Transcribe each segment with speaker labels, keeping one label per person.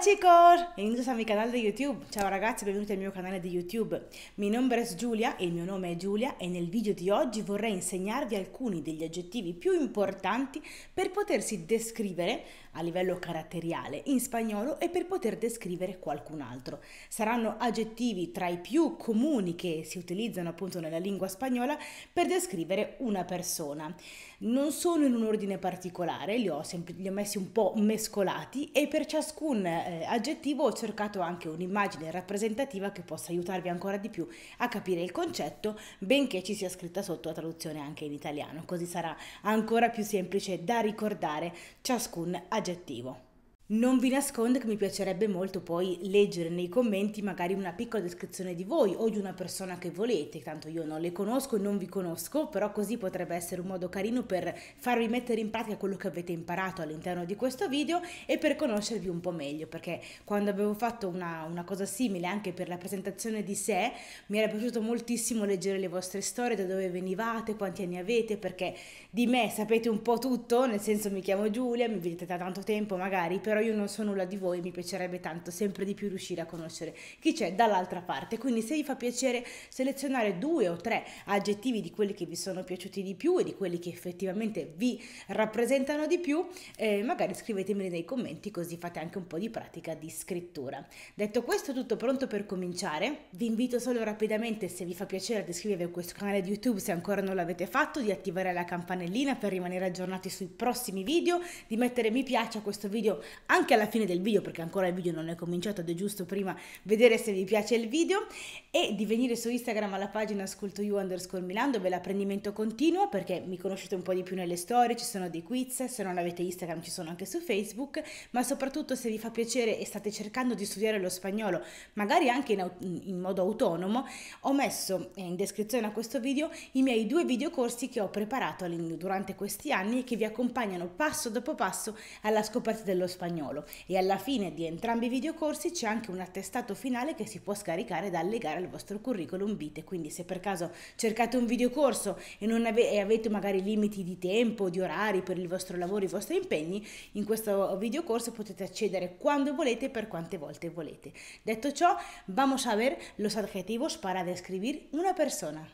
Speaker 1: chicos! Benvenuti a mio canale di YouTube. Ciao ragazzi, benvenuti al mio canale di YouTube. Mi nome è Giulia e il mio nome è Giulia e nel video di oggi vorrei insegnarvi alcuni degli aggettivi più importanti per potersi descrivere a livello caratteriale in spagnolo e per poter descrivere qualcun altro. Saranno aggettivi tra i più comuni che si utilizzano appunto nella lingua spagnola per descrivere una persona. Non sono in un ordine particolare, li ho, sempl- li ho messi un po' mescolati e per ciascun eh, aggettivo ho cercato anche un'immagine rappresentativa che possa aiutarvi ancora di più a capire il concetto, benché ci sia scritta sotto la traduzione anche in italiano, così sarà ancora più semplice da ricordare ciascun aggettivo aggettivo. Non vi nascondo che mi piacerebbe molto poi leggere nei commenti magari una piccola descrizione di voi o di una persona che volete, tanto io non le conosco e non vi conosco, però così potrebbe essere un modo carino per farvi mettere in pratica quello che avete imparato all'interno di questo video e per conoscervi un po' meglio, perché quando avevo fatto una, una cosa simile anche per la presentazione di sé, mi era piaciuto moltissimo leggere le vostre storie, da dove venivate, quanti anni avete, perché di me sapete un po' tutto, nel senso mi chiamo Giulia, mi vedete da tanto tempo magari, però però io non so nulla di voi, mi piacerebbe tanto sempre di più riuscire a conoscere chi c'è dall'altra parte. Quindi se vi fa piacere selezionare due o tre aggettivi di quelli che vi sono piaciuti di più e di quelli che effettivamente vi rappresentano di più, eh, magari scrivetemeli nei commenti così fate anche un po' di pratica di scrittura. Detto questo, tutto pronto per cominciare. Vi invito solo rapidamente, se vi fa piacere, ad iscrivervi a questo canale di YouTube se ancora non l'avete fatto, di attivare la campanellina per rimanere aggiornati sui prossimi video, di mettere mi piace a questo video anche alla fine del video perché ancora il video non è cominciato ed è giusto prima vedere se vi piace il video e di venire su Instagram alla pagina ascolto underscore Milan dove l'apprendimento continua perché mi conoscete un po' di più nelle storie, ci sono dei quiz, se non avete Instagram ci sono anche su Facebook, ma soprattutto se vi fa piacere e state cercando di studiare lo spagnolo, magari anche in, in modo autonomo, ho messo eh, in descrizione a questo video i miei due videocorsi che ho preparato durante questi anni e che vi accompagnano passo dopo passo alla scoperta dello spagnolo spagnolo e alla fine di entrambi i videocorsi c'è anche un attestato finale che si può scaricare da allegare al vostro curriculum vitae, quindi se per caso cercate un videocorso e, non ave- e avete magari limiti di tempo, di orari per il vostro lavoro, i vostri impegni, in questo videocorso potete accedere quando volete e per quante volte volete. Detto ciò, vamos a ver los adjetivos para describir una persona.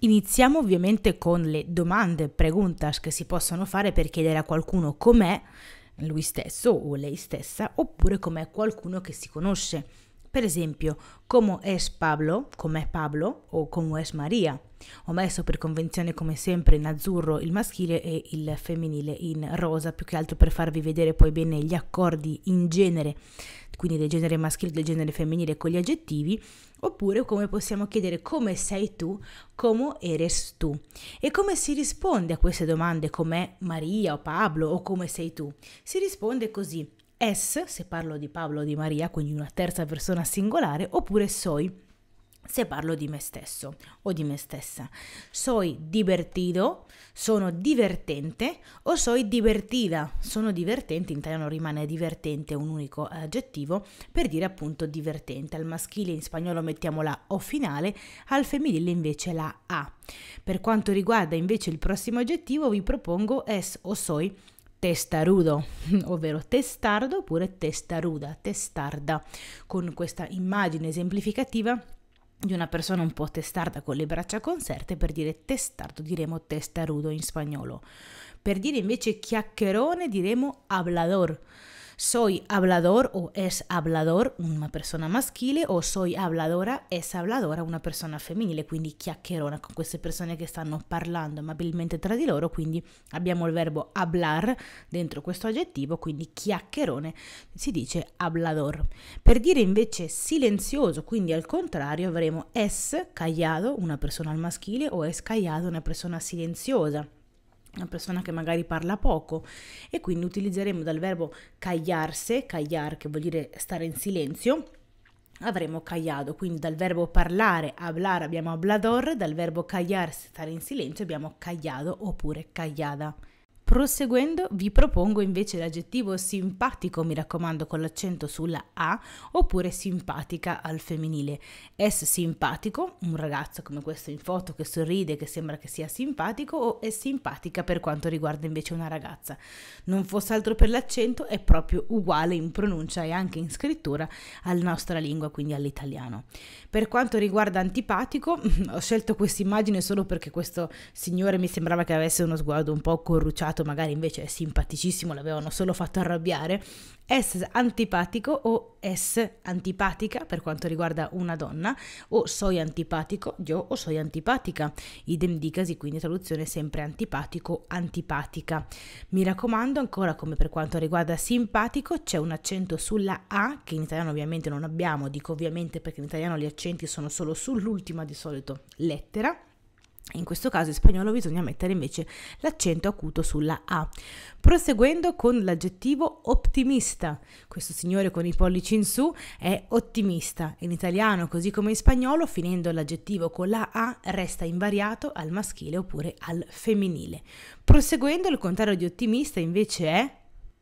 Speaker 1: Iniziamo ovviamente con le domande, preguntas che si possono fare per chiedere a qualcuno com'è lui stesso o lei stessa, oppure come qualcuno che si conosce. Per esempio, come es Pablo, com'è Pablo o come es Maria. Ho messo per convenzione come sempre in azzurro il maschile e il femminile in rosa, più che altro per farvi vedere poi bene gli accordi in genere, quindi del genere maschile e del genere femminile con gli aggettivi Oppure come possiamo chiedere come sei tu, come eres tu. E come si risponde a queste domande come Maria o Pablo o come sei tu? Si risponde così, es, se parlo di Pablo o di Maria, quindi una terza persona singolare, oppure soi se parlo di me stesso o di me stessa. Soy divertido, sono divertente o soy divertida. Sono divertente, in italiano rimane divertente un unico aggettivo per dire appunto divertente. Al maschile in spagnolo mettiamo la O finale, al femminile invece la A. Per quanto riguarda invece il prossimo aggettivo vi propongo es o soy testarudo, ovvero testardo oppure testaruda, testarda, con questa immagine esemplificativa di una persona un po' testarda con le braccia conserte, per dire testardo diremo testarudo in spagnolo. Per dire invece chiacchierone diremo hablador soy hablador o es hablador una persona maschile o soy habladora es habladora una persona femminile, quindi chiacchierona con queste persone che stanno parlando amabilmente tra di loro, quindi abbiamo il verbo hablar dentro questo aggettivo, quindi chiacchierone si dice hablador. Per dire invece silenzioso, quindi al contrario avremo es callado una persona al maschile o es callado una persona silenziosa una persona che magari parla poco e quindi utilizzeremo dal verbo cagliarse, cagliar che vuol dire stare in silenzio, avremo cagliato, quindi dal verbo parlare, hablar abbiamo hablador, dal verbo cagliarse, stare in silenzio abbiamo cagliato oppure cagliada. Proseguendo vi propongo invece l'aggettivo simpatico, mi raccomando con l'accento sulla A, oppure simpatica al femminile. Es simpatico, un ragazzo come questo in foto che sorride, che sembra che sia simpatico, o è simpatica per quanto riguarda invece una ragazza. Non fosse altro per l'accento, è proprio uguale in pronuncia e anche in scrittura alla nostra lingua, quindi all'italiano. Per quanto riguarda antipatico, ho scelto questa immagine solo perché questo signore mi sembrava che avesse uno sguardo un po' corrucciato magari invece è simpaticissimo, l'avevano solo fatto arrabbiare, S antipatico o S antipatica per quanto riguarda una donna, o soy antipatico, io o soy antipatica. Idem dicasi quindi traduzione sempre antipatico, antipatica. Mi raccomando, ancora come per quanto riguarda simpatico, c'è un accento sulla A che in italiano ovviamente non abbiamo, dico ovviamente perché in italiano gli accenti sono solo sull'ultima di solito lettera in questo caso in spagnolo bisogna mettere invece l'accento acuto sulla A. Proseguendo con l'aggettivo ottimista. Questo signore con i pollici in su è ottimista. In italiano, così come in spagnolo, finendo l'aggettivo con la A resta invariato al maschile oppure al femminile. Proseguendo, il contrario di ottimista invece è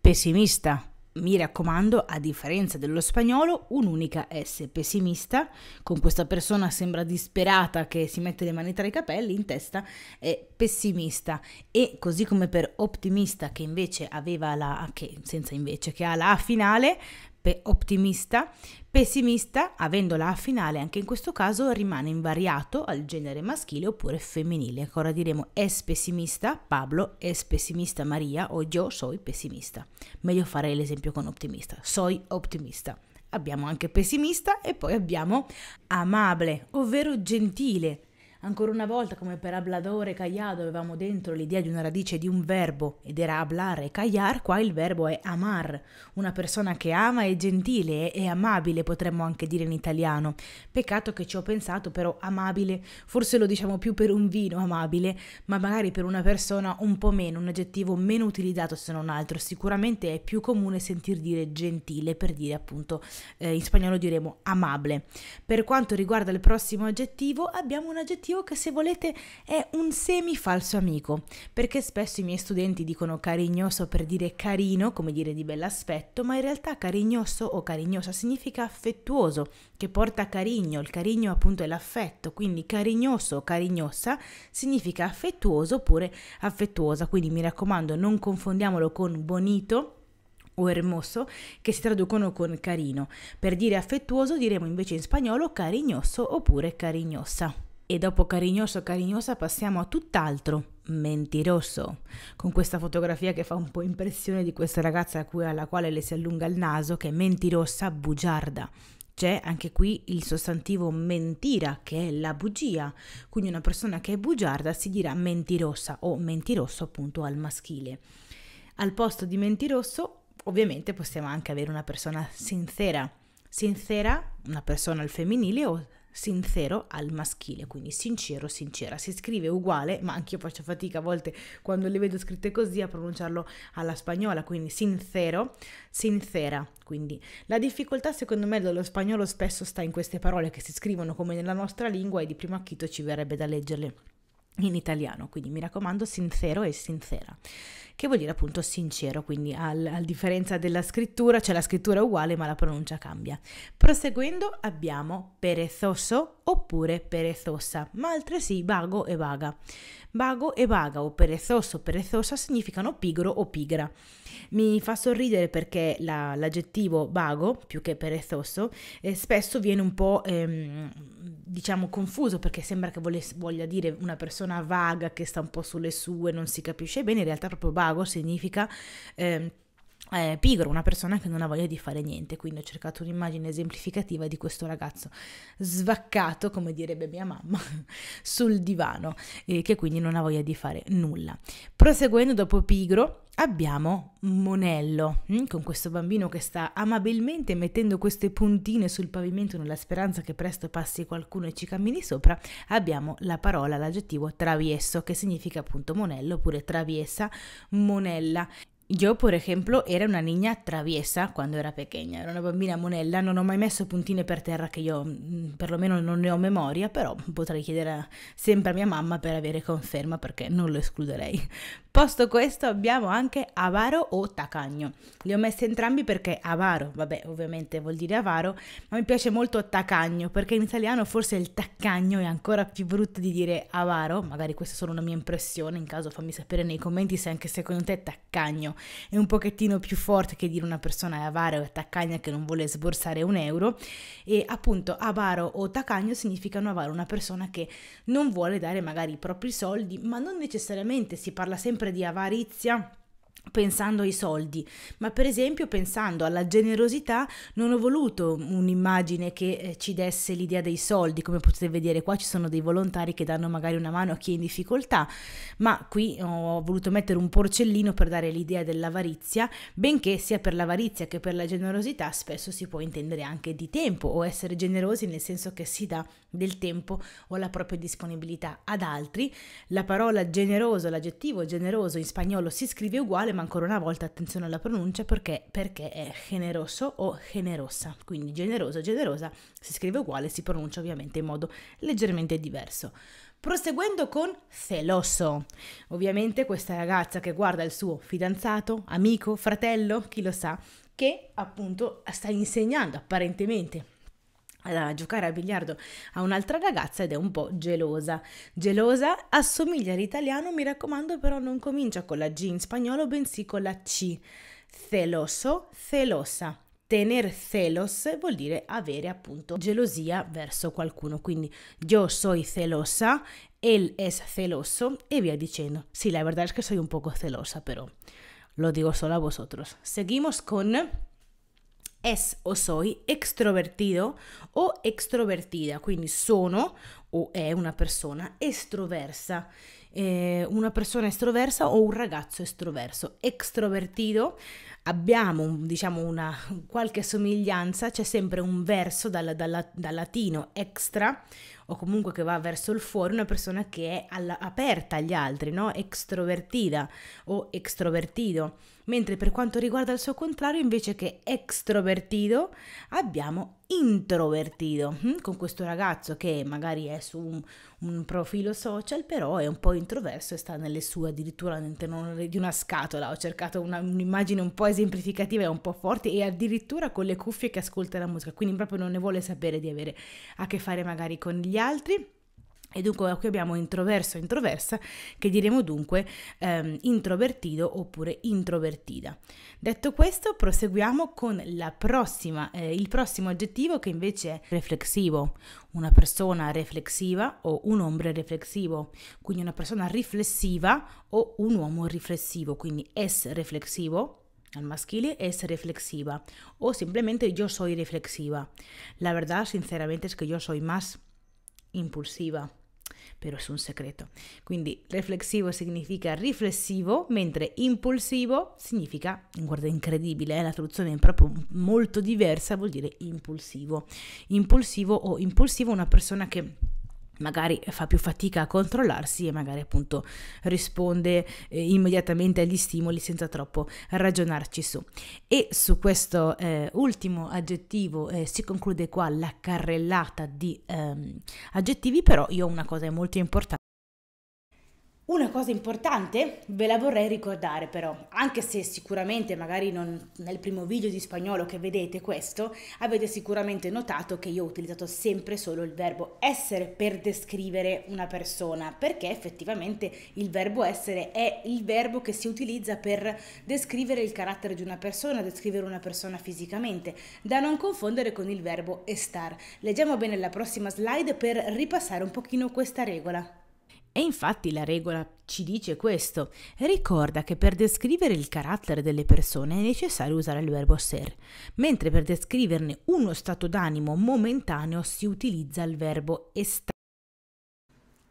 Speaker 1: pessimista mi raccomando, a differenza dello spagnolo, un'unica S pessimista, con questa persona sembra disperata che si mette le mani tra i capelli, in testa è pessimista e così come per optimista che invece aveva la che senza invece che ha la finale, ottimista, pessimista, avendo la A finale anche in questo caso rimane invariato al genere maschile oppure femminile. Ancora diremo es pessimista Pablo, es pessimista Maria o io soy pessimista. Meglio fare l'esempio con ottimista. Soy ottimista. Abbiamo anche pessimista e poi abbiamo amable, ovvero gentile Ancora una volta, come per habladore e callado, avevamo dentro l'idea di una radice di un verbo, ed era hablare e callar, qua il verbo è amar. Una persona che ama è gentile, è, amabile, potremmo anche dire in italiano. Peccato che ci ho pensato, però amabile, forse lo diciamo più per un vino amabile, ma magari per una persona un po' meno, un aggettivo meno utilizzato se non altro. Sicuramente è più comune sentir dire gentile per dire appunto, eh, in spagnolo diremo amable. Per quanto riguarda il prossimo aggettivo, abbiamo un aggettivo obiettivo che se volete è un semi falso amico, perché spesso i miei studenti dicono carignoso per dire carino, come dire di bell'aspetto, ma in realtà carignoso o carignosa significa affettuoso, che porta carigno, il carigno appunto è l'affetto, quindi carignoso o carignosa significa affettuoso oppure affettuosa, quindi mi raccomando non confondiamolo con bonito o hermoso che si traducono con carino. Per dire affettuoso diremo invece in spagnolo carignoso oppure carignosa. E dopo carignoso carignosa passiamo a tutt'altro, mentiroso, con questa fotografia che fa un po' impressione di questa ragazza alla quale le si allunga il naso, che è mentirosa, bugiarda. C'è anche qui il sostantivo mentira, che è la bugia, quindi una persona che è bugiarda si dirà mentirosa o mentirosso appunto al maschile. Al posto di mentirosso, ovviamente possiamo anche avere una persona sincera. Sincera, una persona al femminile o sincero al maschile, quindi sincero, sincera. Si scrive uguale, ma anche io faccio fatica a volte quando le vedo scritte così a pronunciarlo alla spagnola, quindi sincero, sincera. Quindi la difficoltà secondo me dello spagnolo spesso sta in queste parole che si scrivono come nella nostra lingua e di primo acchito ci verrebbe da leggerle in italiano, quindi mi raccomando sincero e sincera, che vuol dire appunto sincero, quindi al, a differenza della scrittura, cioè la scrittura è uguale ma la pronuncia cambia. Proseguendo abbiamo perezoso oppure perezosa, ma altresì vago e vaga. Vago e vaga o perezoso, o perezosa significano pigro o pigra. Mi fa sorridere perché la, l'aggettivo vago più che perezoso eh, spesso viene un po' ehm, diciamo confuso perché sembra che vole, voglia dire una persona persona vaga che sta un po' sulle sue, non si capisce bene, in realtà proprio vago significa... Eh, eh, pigro, una persona che non ha voglia di fare niente, quindi ho cercato un'immagine esemplificativa di questo ragazzo svaccato, come direbbe mia mamma, sul divano, eh, che quindi non ha voglia di fare nulla. Proseguendo dopo pigro, abbiamo Monello, hm, con questo bambino che sta amabilmente mettendo queste puntine sul pavimento nella speranza che presto passi qualcuno e ci cammini sopra, abbiamo la parola, l'aggettivo traviesso, che significa appunto monello oppure traviesa, monella. Io, per esempio, era una niña traviesa quando era pequeña, era una bambina monella, non ho mai messo puntine per terra che io mm, perlomeno non ne ho memoria, però potrei chiedere sempre a mia mamma per avere conferma perché non lo escluderei. Posto questo abbiamo anche avaro o tacagno. Li ho messi entrambi perché avaro, vabbè ovviamente vuol dire avaro, ma mi piace molto tacagno perché in italiano forse il taccagno è ancora più brutto di dire avaro, magari questa è solo una mia impressione, in caso fammi sapere nei commenti se anche secondo te è taccagno è un pochettino più forte che dire una persona è avara o è taccagna che non vuole sborsare un euro e appunto avaro o taccagno significano avaro una persona che non vuole dare magari i propri soldi ma non necessariamente si parla sempre di avarizia pensando ai soldi, ma per esempio pensando alla generosità non ho voluto un'immagine che eh, ci desse l'idea dei soldi, come potete vedere qua ci sono dei volontari che danno magari una mano a chi è in difficoltà, ma qui ho voluto mettere un porcellino per dare l'idea dell'avarizia, benché sia per l'avarizia che per la generosità spesso si può intendere anche di tempo o essere generosi nel senso che si dà del tempo o la propria disponibilità ad altri. La parola generoso, l'aggettivo generoso in spagnolo si scrive uguale uguale, ma ancora una volta attenzione alla pronuncia perché, perché è generoso o generosa. Quindi generoso, generosa si scrive uguale, si pronuncia ovviamente in modo leggermente diverso. Proseguendo con celoso. Ovviamente questa ragazza che guarda il suo fidanzato, amico, fratello, chi lo sa, che appunto sta insegnando apparentemente a giocare a biliardo a un'altra ragazza ed è un po' gelosa. Gelosa assomiglia all'italiano, mi raccomando, però non comincia con la G in spagnolo, bensì con la C. Celoso, celosa. Tener celos vuol dire avere appunto gelosia verso qualcuno, quindi yo soy celosa, él es celoso e via dicendo. Sì, la verdad es que soy un poco celosa, però lo digo solo a vosotros. Seguimos con es o soy extrovertido o extrovertida, quindi sono o è una persona estroversa, eh, una persona estroversa o un ragazzo estroverso. Extrovertido abbiamo diciamo una qualche somiglianza, c'è sempre un verso dal, dal, dal latino extra o comunque che va verso il fuori, una persona che è alla, aperta agli altri, no? Extrovertita o extrovertido. Mentre per quanto riguarda il suo contrario, invece che extrovertito, abbiamo introvertito. Hm? con questo ragazzo che magari è su un, un profilo social, però è un po' introverso e sta nelle sue addirittura all'interno di una scatola. Ho cercato una, un'immagine un po' esemplificativa e un po' forte e addirittura con le cuffie che ascolta la musica, quindi proprio non ne vuole sapere di avere a che fare magari con gli gli altri. E dunque qui abbiamo introverso e introversa che diremo dunque ehm, introvertido oppure introvertita. Detto questo proseguiamo con la prossima, eh, il prossimo aggettivo che invece è riflessivo, una persona riflessiva o un ombre riflessivo, quindi una persona riflessiva o un uomo riflessivo, quindi es riflessivo al maschile es reflexiva o simplemente yo soy reflexiva. La verdad sinceramente es que yo soy más impulsiva, però es un secreto. Quindi riflessivo significa riflessivo, mentre impulsivo significa, guarda, incredibile, eh? la traduzione è proprio molto diversa, vuol dire impulsivo. Impulsivo o impulsivo una persona che magari fa più fatica a controllarsi e magari appunto risponde eh, immediatamente agli stimoli senza troppo ragionarci su. E su questo eh, ultimo aggettivo eh, si conclude qua la carrellata di ehm, aggettivi, però io ho una cosa molto importante una cosa importante ve la vorrei ricordare però, anche se sicuramente magari non nel primo video di spagnolo che vedete questo, avete sicuramente notato che io ho utilizzato sempre solo il verbo essere per descrivere una persona, perché effettivamente il verbo essere è il verbo che si utilizza per descrivere il carattere di una persona, descrivere una persona fisicamente, da non confondere con il verbo estar. Leggiamo bene la prossima slide per ripassare un pochino questa regola. E infatti la regola ci dice questo. Ricorda che per descrivere il carattere delle persone è necessario usare il verbo ser, mentre per descriverne uno stato d'animo momentaneo si utilizza il verbo estare.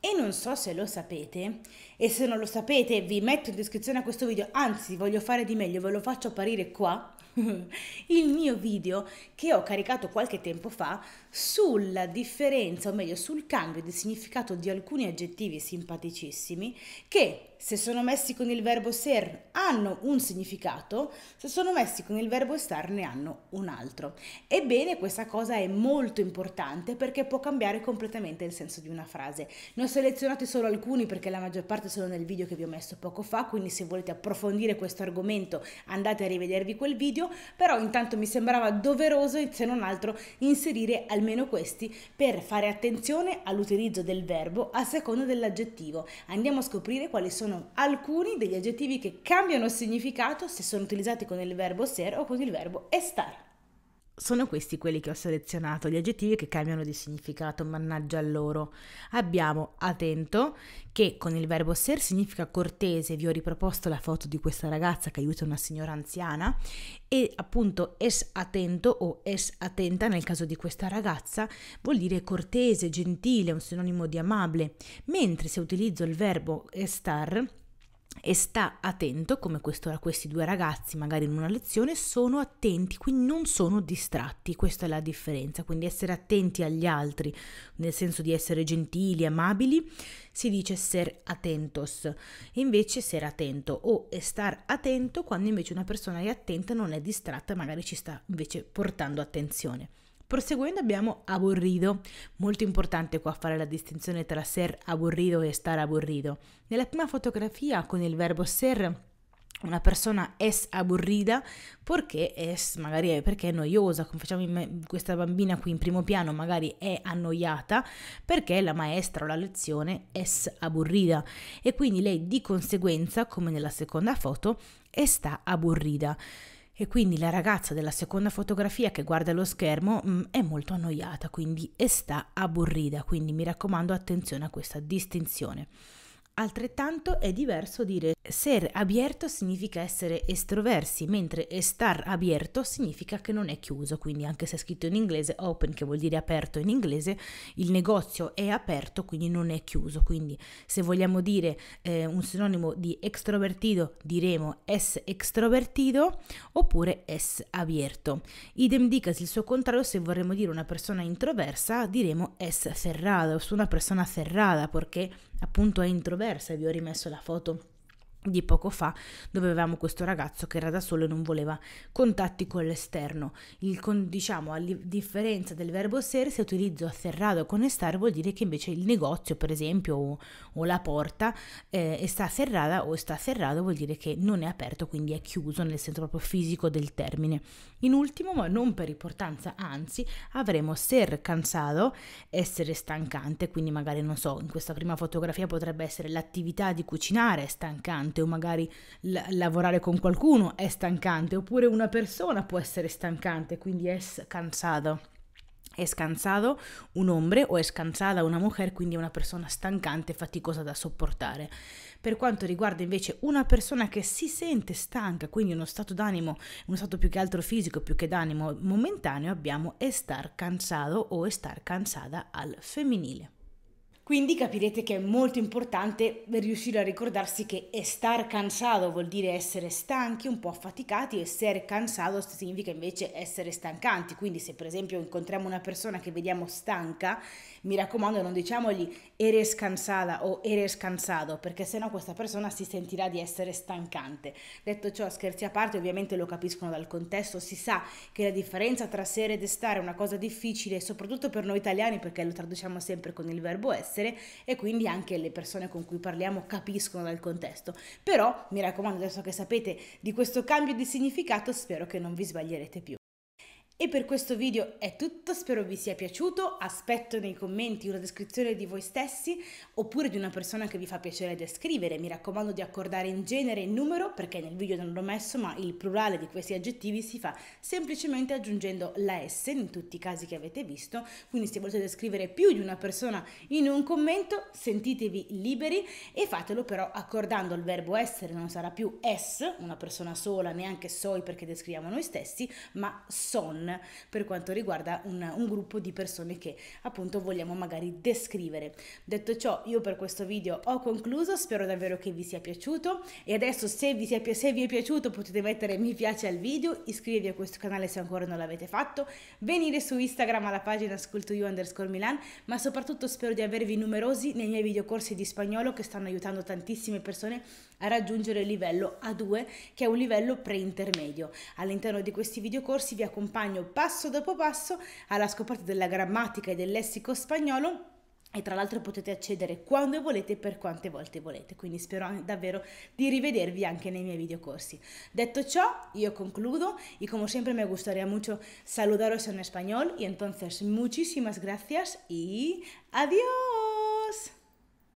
Speaker 1: E non so se lo sapete, e se non lo sapete vi metto in descrizione a questo video, anzi voglio fare di meglio, ve lo faccio apparire qua, il mio video che ho caricato qualche tempo fa sulla differenza, o meglio sul cambio di significato di alcuni aggettivi simpaticissimi che se sono messi con il verbo ser hanno un significato, se sono messi con il verbo star ne hanno un altro. Ebbene, questa cosa è molto importante perché può cambiare completamente il senso di una frase. Ne ho selezionati solo alcuni perché la maggior parte sono nel video che vi ho messo poco fa, quindi se volete approfondire questo argomento andate a rivedervi quel video, però intanto mi sembrava doveroso, se non altro, inserire almeno questi per fare attenzione all'utilizzo del verbo a seconda dell'aggettivo. Andiamo a scoprire quali sono sono alcuni degli aggettivi che cambiano significato se sono utilizzati con il verbo ser o con il verbo estar. Sono questi quelli che ho selezionato, gli aggettivi che cambiano di significato, mannaggia a loro. Abbiamo attento, che con il verbo ser significa cortese, vi ho riproposto la foto di questa ragazza che aiuta una signora anziana, e appunto es attento o es attenta nel caso di questa ragazza vuol dire cortese, gentile, un sinonimo di amabile, mentre se utilizzo il verbo estar, e sta attento, come questo, questi due ragazzi magari in una lezione, sono attenti, quindi non sono distratti, questa è la differenza, quindi essere attenti agli altri, nel senso di essere gentili, amabili, si dice ser attentos, invece ser attento o star attento quando invece una persona è attenta non è distratta, magari ci sta invece portando attenzione. Proseguendo abbiamo aborrido, molto importante qua fare la distinzione tra ser aburrido e star aburrido. Nella prima fotografia con il verbo ser una persona es aburrida perché es magari è perché è noiosa, come facciamo in, questa bambina qui in primo piano, magari è annoiata perché la maestra o la lezione es aburrida e quindi lei di conseguenza, come nella seconda foto, è sta aburrida. E quindi la ragazza della seconda fotografia che guarda lo schermo mh, mm, è molto annoiata, quindi e sta aburrida, quindi mi raccomando attenzione a questa distinzione. Altrettanto è diverso dire ser abierto significa essere estroversi, mentre estar abierto significa che non è chiuso, quindi anche se è scritto in inglese open che vuol dire aperto in inglese, il negozio è aperto, quindi non è chiuso. Quindi se vogliamo dire eh, un sinonimo di extrovertido diremo es extrovertido oppure es abierto. Idem dicasi il suo contrario se vorremmo dire una persona introversa diremo es cerrado, su una persona cerrada perché appunto è introversa, vi ho rimesso la foto di poco fa dove avevamo questo ragazzo che era da solo e non voleva contatti con l'esterno. Il, con, diciamo, a differenza del verbo ser, se utilizzo cerrado con estar vuol dire che invece il negozio, per esempio, o, o la porta eh, sta cerrada o sta cerrado vuol dire che non è aperto, quindi è chiuso nel senso proprio fisico del termine. In ultimo, ma non per importanza, anzi, avremo ser cansado, essere stancante, quindi magari non so, in questa prima fotografia potrebbe essere l'attività di cucinare stancante stancante o magari lavorare con qualcuno è stancante oppure una persona può essere stancante, quindi è cansada. è scansato un hombre o è scansata una mujer, quindi è una persona stancante e faticosa da sopportare. Per quanto riguarda invece una persona che si sente stanca, quindi uno stato d'animo, uno stato più che altro fisico, più che d'animo momentaneo, abbiamo estar cansado o estar cansada al femminile. Quindi capirete che è molto importante riuscire a ricordarsi che estar cansado vuol dire essere stanchi, un po' affaticati, e essere cansado significa invece essere stancanti. Quindi se per esempio incontriamo una persona che vediamo stanca, mi raccomando non diciamogli eres cansada o eres cansado, perché sennò questa persona si sentirà di essere stancante. Detto ciò, scherzi a parte, ovviamente lo capiscono dal contesto, si sa che la differenza tra essere ed stare è una cosa difficile, soprattutto per noi italiani, perché lo traduciamo sempre con il verbo essere essere e quindi anche le persone con cui parliamo capiscono dal contesto. Però mi raccomando, adesso che sapete di questo cambio di significato, spero che non vi sbaglierete più. E per questo video è tutto, spero vi sia piaciuto, aspetto nei commenti una descrizione di voi stessi oppure di una persona che vi fa piacere descrivere, mi raccomando di accordare in genere il numero perché nel video non l'ho messo ma il plurale di questi aggettivi si fa semplicemente aggiungendo la S in tutti i casi che avete visto, quindi se volete descrivere più di una persona in un commento sentitevi liberi e fatelo però accordando il verbo essere, non sarà più S, una persona sola, neanche soi perché descriviamo noi stessi, ma son per quanto riguarda un, un gruppo di persone che appunto vogliamo magari descrivere. Detto ciò, io per questo video ho concluso, spero davvero che vi sia piaciuto e adesso se vi, sia, se vi è piaciuto potete mettere mi piace al video, iscrivervi a questo canale se ancora non l'avete fatto, venire su Instagram alla pagina ascolto underscore Milan, ma soprattutto spero di avervi numerosi nei miei videocorsi di spagnolo che stanno aiutando tantissime persone a raggiungere il livello A2 che è un livello pre-intermedio. All'interno di questi videocorsi vi accompagno accompagno passo dopo passo alla scoperta della grammatica e del lessico spagnolo e tra l'altro potete accedere quando volete e per quante volte volete, quindi spero davvero di rivedervi anche nei miei videocorsi. Detto ciò, io concludo e come sempre mi gustaría mucho saludaros en español y entonces muchísimas gracias y adiós.